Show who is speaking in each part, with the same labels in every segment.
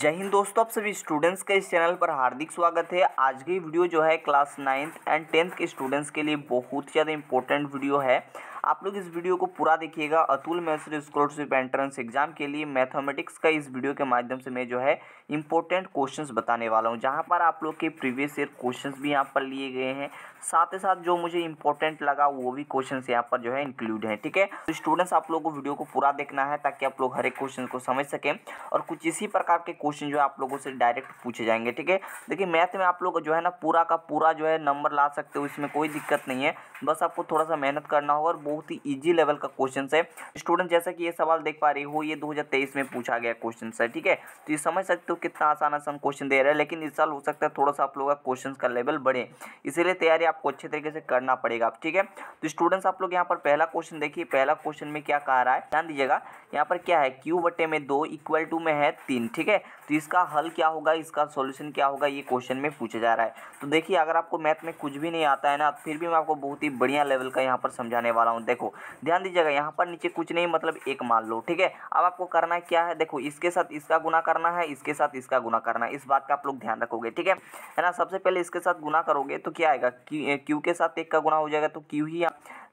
Speaker 1: जय हिंद दोस्तों आप सभी स्टूडेंट्स का इस चैनल पर हार्दिक स्वागत है आज की वीडियो जो है क्लास नाइन्थ एंड टेंथ के स्टूडेंट्स के लिए बहुत ज़्यादा इंपॉर्टेंट वीडियो है आप लोग इस वीडियो को पूरा देखिएगा Atul Mysore scholarship entrance exam के लिए मैथमेटिक्स का इस वीडियो के माध्यम से मैं जो है इंपॉर्टेंट क्वेश्चंस बताने वाला हूँ जहाँ पर आप लोग के प्रीवियस ईयर क्वेश्चंस भी यहाँ पर लिए गए हैं साथ ही साथ जो मुझे इंपॉर्टेंट लगा वो भी क्वेश्चन यहाँ पर जो है इंक्लूड है ठीक है तो स्टूडेंट्स आप लोगों को वीडियो को पूरा देखना है ताकि आप लोग हर एक क्वेश्चन को समझ सकें और कुछ इसी प्रकार के क्वेश्चन जो है आप लोगों से डायरेक्ट पूछे जाएंगे ठीक है देखिए मैथ में आप लोग जो है ना पूरा का पूरा जो है नंबर ला सकते हो इसमें कोई दिक्कत नहीं है बस आपको थोड़ा सा मेहनत करना होगा और बहुत ही ईजी लेवल का क्वेश्चन है स्टूडेंट जैसा कि ये सवाल देख पा रही हो ये दो में पूछा गया क्वेश्चन है ठीक है तो ये समझ सकते हो कितना आसान आसान क्वेश्चन दे रहे हैं लेकिन इस साल हो सकता है थोड़ा सा आप लोगों का क्वेश्चन का लेवल बढ़े इसीलिए तैयारी ये आपको अच्छे तरीके से करना पड़ेगा ठीक है तो स्टूडेंट्स आप लोग यहाँ पर पहला क्वेश्चन देखिए पहला क्वेश्चन में क्या कह रहा है ध्यान दीजिएगा यहाँ पर क्या है क्यू बटे में दो इक्वल टू में है तीन ठीक है तो इसका हल क्या होगा इसका सॉल्यूशन क्या होगा ये क्वेश्चन में पूछा जा रहा है तो देखिए अगर आपको मैथ में कुछ भी नहीं आता है ना तो फिर भी मैं आपको बहुत ही बढ़िया लेवल का यहाँ पर समझाने वाला हूँ देखो ध्यान दीजिएगा यहाँ पर नीचे कुछ नहीं मतलब एक मान लो ठीक है अब आपको करना क्या है देखो इसके साथ इसका गुना करना है इसके साथ इसका गुना करना है इस बात का आप लोग ध्यान रखोगे ठीक है है ना सबसे पहले इसके साथ गुना करोगे तो क्या आएगा क्यू के साथ एक का गुना हो जाएगा तो क्यू ही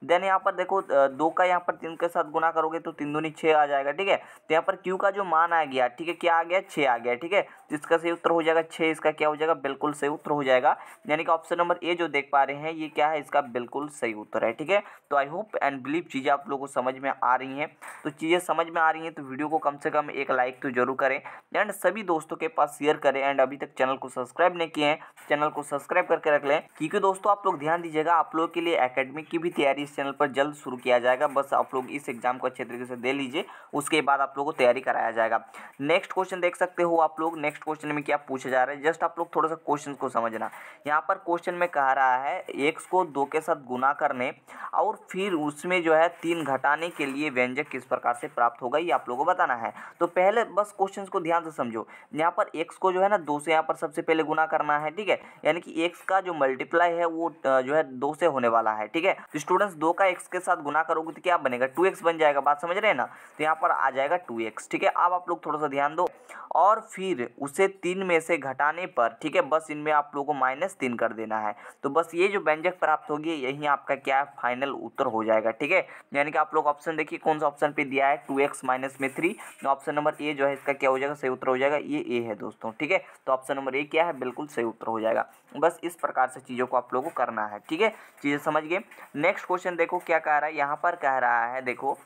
Speaker 1: देन यहाँ पर देखो दो का यहाँ पर तीन के साथ गुना करोगे तो तीन दूनी छः आ जाएगा ठीक है तो यहाँ पर क्यू का जो मान आ गया ठीक है क्या आ गया छः आ गया ठीक है इसका सही उत्तर हो जाएगा छः इसका क्या हो जाएगा बिल्कुल सही उत्तर हो जाएगा यानी कि ऑप्शन नंबर ए जो देख पा रहे हैं ये क्या है इसका बिल्कुल सही उत्तर है ठीक है तो आई होप एंड बिलीव चीज़ें आप लोगों को समझ में आ रही हैं तो चीज़ें समझ में आ रही हैं तो वीडियो को कम से कम एक लाइक तो जरूर करें एंड सभी दोस्तों के पास शेयर करें एंड अभी तक चैनल को सब्सक्राइब नहीं किए हैं चैनल को सब्सक्राइब करके रख लें क्योंकि दोस्तों आप लोग ध्यान दीजिएगा आप लोगों के लिए अकेडमिक की भी तैयारी इस चैनल पर जल्द शुरू किया जाएगा बस आप लोग इस एग्जाम को अच्छे तरीके से दे लीजिए उसके बाद आप लोगों को तैयारी कराया जाएगा नेक्स्ट क्वेश्चन देख सकते हो आप लोग नेक्स्ट नेक्स्ट क्वेश्चन में क्या पूछा जा रहा है जस्ट आप लोग थोड़ा सा क्वेश्चन को समझना यहाँ पर क्वेश्चन में कह रहा है एक्स को दो के साथ गुना करने और फिर उसमें जो है तीन घटाने के लिए व्यंजक किस प्रकार से प्राप्त होगा ये आप लोगों को बताना है तो पहले बस क्वेश्चन को ध्यान से समझो यहाँ पर एक्स को जो है ना दो से यहाँ पर सबसे पहले गुना करना है ठीक है यानी कि एक्स का जो मल्टीप्लाई है वो जो है दो से होने वाला है ठीक है तो स्टूडेंट्स दो का एक्स के साथ गुना करोगे तो क्या बनेगा टू बन जाएगा बात समझ रहे हैं ना तो यहाँ पर आ जाएगा टू ठीक है अब आप लोग थोड़ा सा ध्यान दो और फिर उस उसे तीन में से घटाने पर ठीक है बस इनमें आप लोगों को माइनस तीन कर देना है तो बस ये जो व्यंजक प्राप्त होगी यही आपका क्या है फाइनल उत्तर हो जाएगा ठीक है यानी कि आप लोग ऑप्शन देखिए कौन सा ऑप्शन पे दिया है टू एक्स माइनस में थ्री तो ऑप्शन नंबर ए जो है इसका क्या हो जाएगा सही उत्तर हो जाएगा ये ए है दोस्तों ठीक है तो ऑप्शन नंबर ए क्या है बिल्कुल सही उत्तर हो जाएगा बस इस प्रकार से चीज़ों को आप लोगों को करना है ठीक है चीज़ें समझ गए नेक्स्ट क्वेश्चन देखो क्या कह रहा है यहाँ पर कह रहा है देखो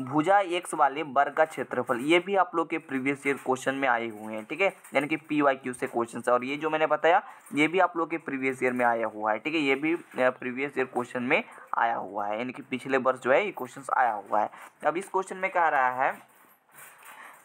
Speaker 1: भुजा एक्स वाले वर्ग का क्षेत्रफल ये भी आप लोग के प्रीवियस ईयर क्वेश्चन में आए हुए हैं ठीक है यानी कि पी वाई क्यू से क्वेश्चन और ये जो मैंने बताया ये भी आप लोग के प्रीवियस ईयर में आया हुआ है ठीक है ये भी प्रीवियस ईयर क्वेश्चन में आया हुआ है यानी कि पिछले वर्ष जो है ये क्वेश्चन आया हुआ है अब इस क्वेश्चन में कह रहा है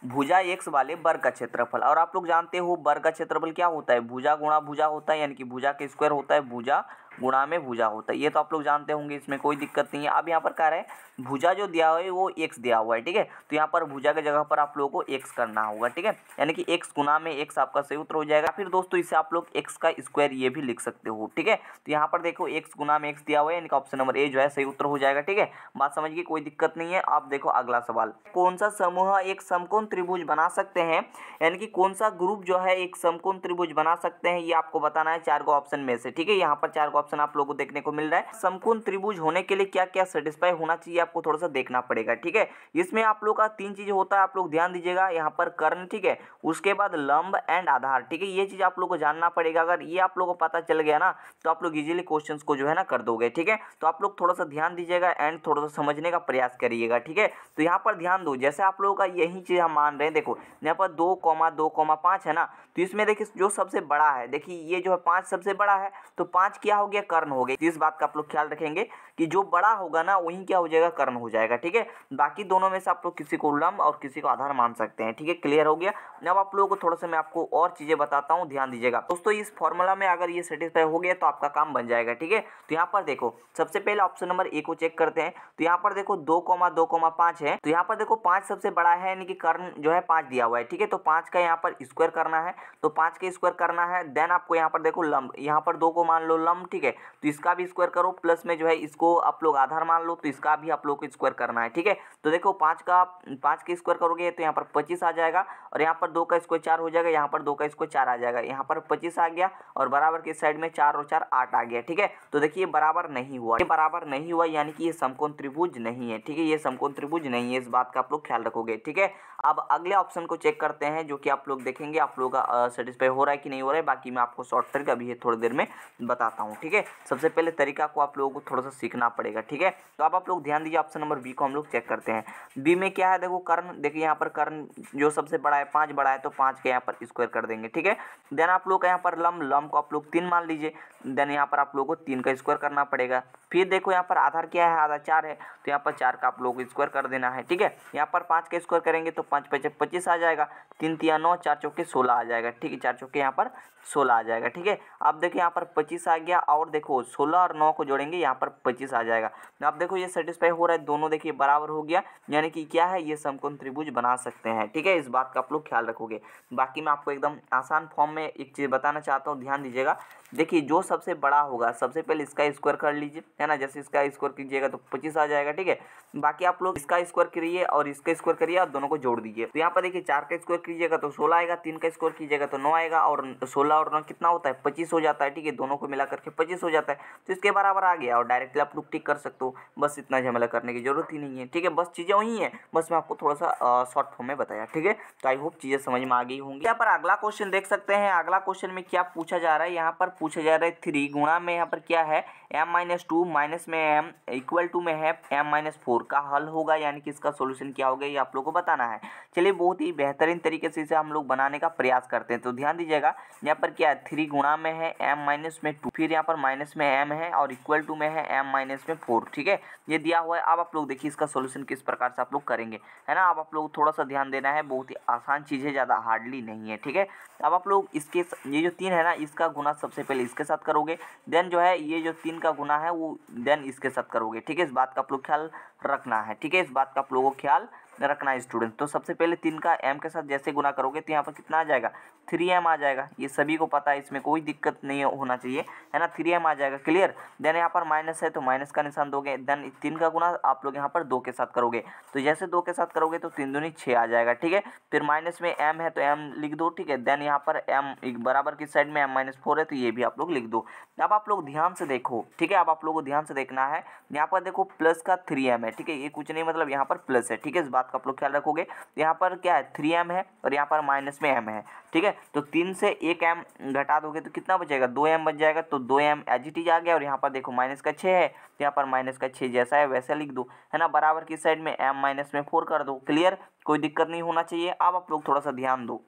Speaker 1: भुजा एक्स वाले वर्ग का क्षेत्रफल और आप लोग जानते हो वर्ग का क्षेत्रफल क्या होता है भुजा गुणा भुजा होता है यानी कि भुजा के स्क्वायर होता है भुजा गुणा में भुजा होता है ये तो आप लोग जानते होंगे इसमें कोई दिक्कत नहीं है अब यहाँ पर कह रहे हैं भुजा जो दिया हुआ है वो एक्स दिया हुआ है ठीक है तो यहाँ पर भुजा के जगह पर आप लोगों को एक्स करना होगा ठीक है यानी कि एक्स गुना में एक्स आपका सही उत्तर हो जाएगा फिर दोस्तों इसे आप लोग एक्स का स्क्वायर ये भी लिख सकते हो ठीक है तो यहाँ पर देखो एक्स गुना में एक्स दिया हुआ है यानी कि ऑप्शन नंबर ए जो है सही उत्तर हो जाएगा ठीक है बात समझ गई कोई दिक्कत नहीं है आप देखो अगला सवाल कौन सा समूह एक समकोण त्रिभुज बना सकते हैं यानी कि कौन सा ग्रुप जो है एक समकोण त्रिभुज बना सकते हैं ये आपको बताना है चार को ऑप्शन में से ठीक है यहाँ पर चार को ऑप्शन आप लोगों को देखने को मिल रहा है संपूर्ण त्रिभुज होने के लिए क्या क्या सेटिस्फाई होना चाहिए आपको थोड़ा सा देखना पड़ेगा ठीक है इसमें आप लोग का तीन चीज होता है आप लोग ध्यान दीजिएगा यहाँ पर कर्ण ठीक है उसके बाद लंब एंड आधार ठीक है ये चीज आप लोग को जानना पड़ेगा अगर ये आप लोग को पता चल गया ना तो आप लोग इजिली क्वेश्चन को जो है ना कर दोगे ठीक है तो आप लोग थोड़ा सा ध्यान दीजिएगा एंड थोड़ा सा समझने का प्रयास करिएगा ठीक है तो यहाँ पर ध्यान दो जैसे आप लोगों का यही चीज़ हम मान रहे हैं देखो यहाँ पर दो कोमा दो कौमा पांच है ना तो इसमें देखिए जो सबसे बड़ा है देखिए ये जो है पांच सबसे बड़ा है तो पांच क्या हो गया क्या कर्ण हो गए तो इस बात का आप लोग ख्याल रखेंगे कि जो बड़ा होगा ना वही क्या हो जाएगा कर्ण हो जाएगा ठीक है बाकी दोनों में से आप लोग किसी को लंब और किसी को आधार मान सकते हैं ठीक है क्लियर हो गया अब आप लोगों को थोड़ा सा मैं आपको और चीज़ें बताता हूँ ध्यान दीजिएगा दोस्तों इस फॉर्मूला में अगर ये सेटिस्फाई हो गया तो आपका काम बन जाएगा ठीक है तो यहाँ पर देखो सबसे पहले ऑप्शन नंबर ए को चेक करते हैं तो यहाँ पर देखो दो कोमा दो कोमा पाँच है तो यहाँ पर देखो पांच सबसे बड़ा है यानी कि कर्ण जो है पांच दिया हुआ है ठीक है तो पांच का यहाँ पर स्क्वायर करना है तो पांच का स्क्वायर करना है देन आपको यहाँ पर देखो लंब यहाँ पर दो को मान लो लंब ठीक है तो इसका भी स्क्वायर करो प्लस में जो है इसको आप लोग आधार मान लो तो इसका भी आप लोग को स्क्वायर करना है ठीक है तो देखो पाँच का पाँच के स्क्वायर करोगे तो यहाँ पर पच्चीस आ जाएगा और यहाँ पर दो का स्क्वायर चार हो जाएगा यहाँ पर दो का स्क्वायर चार आ जाएगा यहाँ पर पच्चीस आ गया और बराबर के साइड में चार और चार आठ आ गया ठीक है तो देखिए बराबर नहीं हुआ ये बराबर नहीं हुआ यानी कि ये समकोण त्रिभुज नहीं है ठीक है ये समकोण त्रिभुज नहीं है इस बात का आप लोग ख्याल रखोगे ठीक है अब अगले ऑप्शन को चेक करते हैं जो कि आप लोग देखेंगे आप लोग सेटिस्फाई हो रहा है कि नहीं हो रहा है बाकी मैं आपको शॉर्ट करके अभी थोड़ी देर में बताता हूँ ठीक है सबसे पहले तरीका को आप लोगों को थोड़ा सा सीखना पड़ेगा ठीक है तो अब आप लोग ध्यान दीजिए ऑप्शन नंबर बी को हम लोग चेक करते हैं बी में क्या है देखो कर्ण देखिए यहाँ पर कर्ण जो सबसे बड़ा है पाँच बड़ा है तो पाँच के यहाँ पर स्क्वायर कर देंगे ठीक है देन आप लोग का यहाँ पर लम लम को आप लोग तीन मान लीजिए देन यहाँ पर आप लोग को तीन का स्क्वायर करना पड़ेगा फिर देखो यहाँ पर आधार क्या है आधार चार है तो यहाँ पर चार का आप लोग स्क्वायर कर देना है ठीक है यहाँ पर पाँच का स्क्वायर करेंगे तो पाँच पचास पच्चीस आ जाएगा तीन तिया नौ चार चौके सोलह आ जाएगा ठीक है चार चौके यहाँ पर सोलह आ जाएगा ठीक है अब देखो यहाँ पर पच्चीस आ गया और देखो सोलह और नौ को जोड़ेंगे यहाँ पर पच्चीस आ जाएगा अब देखो ये सेटिस्फाई हो रहा है दोनों देखिए बराबर हो गया यानी कि क्या है ये समकोण त्रिभुज बना सकते हैं ठीक है इस बात का आप लोग ख्याल रखोगे बाकी मैं आपको एकदम आसान फॉर्म में एक चीज़ बताना चाहता हूँ ध्यान दीजिएगा देखिए जो सबसे बड़ा होगा सबसे पहले इसका स्क्वायर कर लीजिए है ना जैसे इसका स्क्वायर कीजिएगा तो पच्चीस आ जाएगा ठीक है बाकी आप लोग इसका स्क्वायर करिए और इसका स्क्वायर करिए और दोनों को जोड़ दीजिए तो यहाँ पर देखिए चार का स्क्वायर कीजिएगा तो सोलह आएगा तीन का स्क्वायर कीजिएगा तो नौ आएगा और सोलह और नौ कितना होता है पच्चीस हो जाता है ठीक है दोनों को मिला करके पच्चीस हो जाता है तो इसके बराबर आ गया और डायरेक्टली आप लोग टिक कर सकते हो बस इतना झमेला करने की जरूरत ही नहीं है ठीक है बस चीज़ें वही हैं बस मैं आपको थोड़ा सा शॉर्ट फॉर्म में बताया ठीक है तो आई होप चीज़ें समझ में आ गई होंगी यहाँ पर अगला क्वेश्चन देख सकते हैं अगला क्वेश्चन में क्या पूछा जा रहा है यहाँ पर पूछा जा रहा है थ्री गुणा में यहाँ पर क्या है एम माइनस टू माइनस में एम इक्वल टू में है एम माइनस फोर का हल होगा यानी कि इसका सोल्यूशन क्या होगा ये आप लोग को बताना है चलिए बहुत ही बेहतरीन तरीके से इसे हम लोग बनाने का प्रयास करते हैं तो ध्यान दीजिएगा यहाँ पर क्या है थ्री गुणा में है एम माइनस में टू फिर यहाँ पर माइनस में एम है और इक्वल टू में है एम माइनस में फोर ठीक है ये दिया हुआ है अब आप लोग देखिए इसका सोल्यूशन किस प्रकार से आप लोग करेंगे है ना अब आप लोग थोड़ा सा ध्यान देना है बहुत ही आसान चीज़ है ज़्यादा हार्डली नहीं है ठीक है अब आप लोग इसके ये जो तीन है ना इसका गुना सबसे पहले इसके साथ करोगे देन जो है ये जो तीन का गुना है वो देन इसके साथ करोगे ठीक है इस बात का आप लोग ख्याल रखना है ठीक है इस बात का आप लोगों को ख्याल रखना है स्टूडेंट तो सबसे पहले तीन का एम के साथ जैसे गुना करोगे तो यहाँ पर कितना आ जाएगा थ्री एम आ जाएगा ये सभी को पता है इसमें कोई दिक्कत नहीं होना चाहिए है ना थ्री एम आ जाएगा क्लियर देन यहाँ पर माइनस है तो माइनस का निशान दोगे देन तीन का गुना आप लोग यहाँ पर दो के साथ करोगे तो जैसे दो के साथ करोगे तो तीन दूनी छः आ जाएगा ठीक है फिर माइनस में एम है तो एम लिख दो ठीक है देन यहाँ पर एम एक बराबर की साइड में एम माइनस फोर है तो ये भी आप लोग लिख दो अब आप लोग ध्यान से देखो ठीक है अब आप लोगों को ध्यान से देखना है यहाँ पर देखो प्लस का थ्री एम है ठीक है ये कुछ नहीं मतलब यहाँ पर प्लस है ठीक है इस बात बात का आप लोग ख्याल रखोगे यहाँ पर क्या है थ्री है और यहाँ पर माइनस में एम है ठीक है तो तीन से एक एम घटा दोगे तो कितना बचेगा दो एम बच जाएगा तो दो एम एज इट इज आ गया और यहाँ पर देखो माइनस का छः है तो यहाँ पर माइनस का छः जैसा है वैसा लिख दो है ना बराबर की साइड में एम माइनस में फोर कर दो क्लियर कोई दिक्कत नहीं होना चाहिए अब आप लोग थोड़ा सा ध्यान दो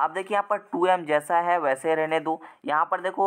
Speaker 1: आप देखिए यहाँ पर टू एम जैसा है वैसे रहने दो यहाँ पर देखो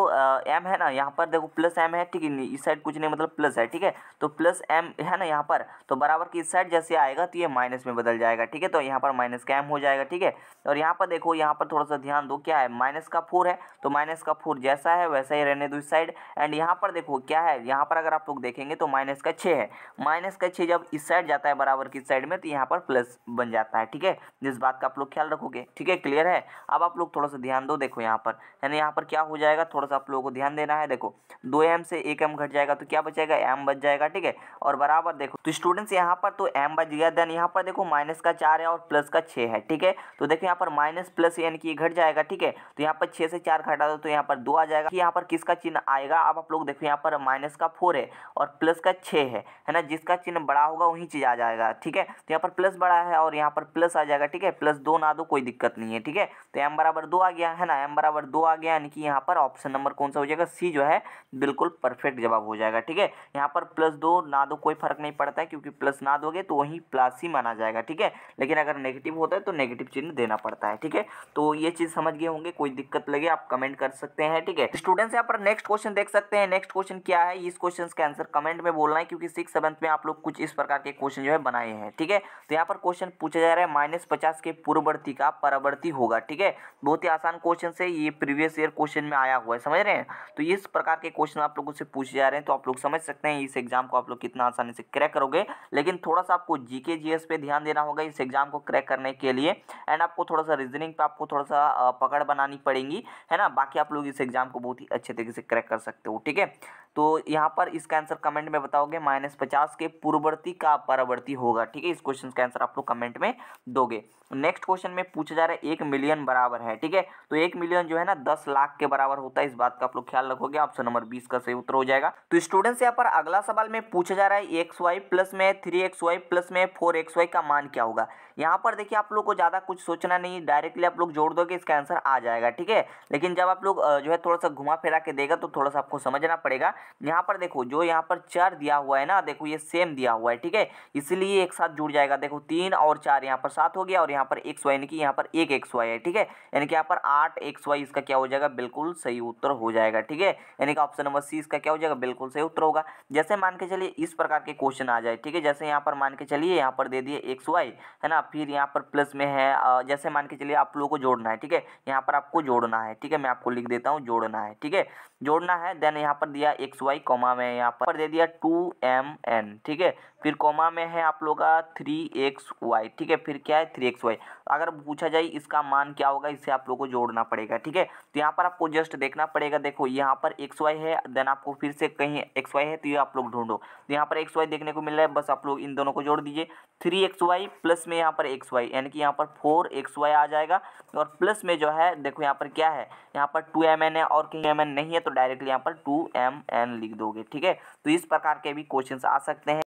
Speaker 1: एम है ना यहाँ पर देखो प्लस एम है ठीक है इस साइड कुछ नहीं मतलब प्लस है ठीक है तो प्लस एम है ना यहाँ पर तो बराबर की इस साइड जैसे आएगा तो ये माइनस में बदल जाएगा ठीक है तो यहाँ पर माइनस का एम हो जाएगा ठीक है और यहाँ पर देखो यहाँ पर थोड़ा सा ध्यान दो क्या है माइनस का फोर है तो माइनस का फोर जैसा है वैसा ही रहने दो इस साइड एंड यहाँ पर देखो क्या है यहाँ पर अगर आप लोग देखेंगे तो माइनस का छः है माइनस का छः जब इस साइड जाता है बराबर की साइड में तो यहाँ पर प्लस बन जाता है ठीक है जिस बात का आप लोग ख्याल रखोगे ठीक है क्लियर है अब आप लोग थोड़ा सा ध्यान दो देखो यहाँ पर यानी यहाँ पर क्या हो जाएगा थोड़ा सा आप लोगों को ध्यान देना है देखो दो एम से एक एम घट जाएगा तो क्या बचेगा एम बच जाएगा ठीक है और बराबर देखो तो स्टूडेंट्स यहाँ पर तो एम बच गया देन यहाँ पर देखो माइनस का चार है और प्लस का छः है ठीक है तो देखो यहाँ पर माइनस प्लस यानी कि घट जाएगा ठीक है तो यहाँ पर छः से चार घटा दो तो यहाँ पर दो आ जाएगा यहाँ पर किसका चिन्ह आएगा अब आप लोग देखो यहाँ पर माइनस का फोर है और प्लस का छः है है ना जिसका चिन्ह बड़ा होगा वही चीज़ आ जाएगा ठीक है तो यहाँ पर प्लस बड़ा है और यहाँ पर प्लस आ जाएगा ठीक है प्लस दो ना दो कोई दिक्कत नहीं है ठीक है तो एम बराबर दो आ गया है ना एम बराबर दो आ गया यानी कि यहाँ पर ऑप्शन नंबर कौन सा हो जाएगा सी जो है बिल्कुल परफेक्ट जवाब हो जाएगा ठीक है यहाँ पर प्लस दो ना दो कोई फर्क नहीं पड़ता है क्योंकि प्लस ना दोगे तो वहीं प्लस ही माना जाएगा ठीक है लेकिन अगर नेगेटिव होता है तो नेगेटिव चिन्ह देना पड़ता है ठीक है तो ये चीज़ समझ गए होंगे कोई दिक्कत लगे आप कमेंट कर सकते हैं ठीक है स्टूडेंट्स यहाँ पर नेक्स्ट क्वेश्चन देख सकते हैं नेक्स्ट क्वेश्चन क्या है इस क्वेश्चन का आंसर कमेंट में बोलना है क्योंकि सिक्स सेवंथ में आप लोग कुछ इस प्रकार के क्वेश्चन जो है बनाए हैं ठीक है तो यहाँ पर क्वेश्चन पूछा जा रहा है माइनस पचास के पूर्ववर्ती का परवर्ती होगा ठीक है ठीक है बहुत ही आसान क्वेश्चन है ये प्रीवियस ईयर क्वेश्चन में आया हुआ है समझ रहे हैं तो इस प्रकार के क्वेश्चन आप लोगों से पूछे जा रहे हैं तो आप लोग समझ सकते हैं इस एग्जाम को आप लोग कितना आसानी से क्रैक करोगे लेकिन थोड़ा सा आपको जीके जी पे ध्यान देना होगा इस एग्जाम को क्रैक करने के लिए एंड आपको थोड़ा सा रीजनिंग पे आपको थोड़ा सा पकड़ बनानी पड़ेगी है ना बाकी आप लोग इस एग्जाम को बहुत ही अच्छे तरीके से क्रैक कर सकते हो ठीक है तो यहाँ पर इसका आंसर कमेंट में बताओगे माइनस पचास के पूर्ववर्ती का परवर्ती होगा ठीक है इस क्वेश्चन का आंसर आप लोग कमेंट में दोगे नेक्स्ट क्वेश्चन में पूछा जा रहा है एक मिलियन बराबर है ठीक है तो एक मिलियन जो है ना दस लाख के बराबर होता है इस बात का आप लोग ख्याल रखोगे ऑप्शन नंबर बीस का सही उत्तर हो जाएगा तो स्टूडेंट्स यहाँ पर अगला सवाल में पूछा जा रहा है एक्स वाई प्लस में थ्री एक्स वाई प्लस में फोर एक्स वाई का मान क्या होगा यहाँ पर देखिए आप लोग को ज़्यादा कुछ सोचना नहीं डायरेक्टली आप लोग जोड़ दोगे इसका आंसर आ जाएगा ठीक है लेकिन जब आप लोग जो है थोड़ा सा घुमा फिरा के देगा तो थोड़ा सा आपको समझना पड़ेगा यहाँ पर देखो जो यहाँ पर चार दिया हुआ है ना देखो ये सेम दिया हुआ है ठीक है इसलिए एक साथ जुड़ जाएगा देखो तीन और चार यहाँ पर सात हो गया और यहाँ पर एक वाई यानी कि यहाँ पर एक एक्स वाई है ठीक है यानी कि यहाँ पर आठ एक्स वाई इसका क्या हो जाएगा बिल्कुल सही उत्तर हो जाएगा ठीक है यानी कि ऑप्शन नंबर सी इसका क्या हो जाएगा बिल्कुल सही उत्तर होगा जैसे मान के चलिए इस प्रकार के क्वेश्चन आ जाए ठीक है जैसे यहाँ पर मान के चलिए यहाँ पर दे दिए एक्स है ना फिर यहाँ पर प्लस में है जैसे मान के चलिए आप लोगों को जोड़ना है ठीक है यहाँ पर आपको जोड़ना है ठीक है मैं आपको लिख देता हूँ जोड़ना है ठीक है जोड़ना है देन यहाँ पर दिया एक एक्स वाई कॉमा में यहाँ पर दे दिया टू एम एन ठीक है फिर कॉमा में है आप लोग का थ्री एक्स वाई ठीक है फिर क्या है थ्री एक्स वाई अगर पूछा जाए इसका मान क्या होगा इसे आप लोग को जोड़ना पड़ेगा ठीक है तो यहाँ पर आपको जस्ट देखना पड़ेगा देखो यहाँ पर एक्स वाई है देन आपको फिर से कहीं एक्स वाई है तो ये आप लोग ढूंढो तो यहाँ पर एक्स वाई देखने को मिल रहा है बस आप लोग इन दोनों को जोड़ दीजिए थ्री एक्स वाई प्लस में यहाँ पर एक्स वाई यानी कि यहाँ पर फोर एक्स वाई आ जाएगा और प्लस में जो है देखो यहाँ पर क्या है यहाँ पर टू एम एन है और कहीं एम एन नहीं है तो डायरेक्टली यहाँ पर टू एम एन लिख दोगे ठीक है तो इस प्रकार के भी क्वेश्चन आ सकते हैं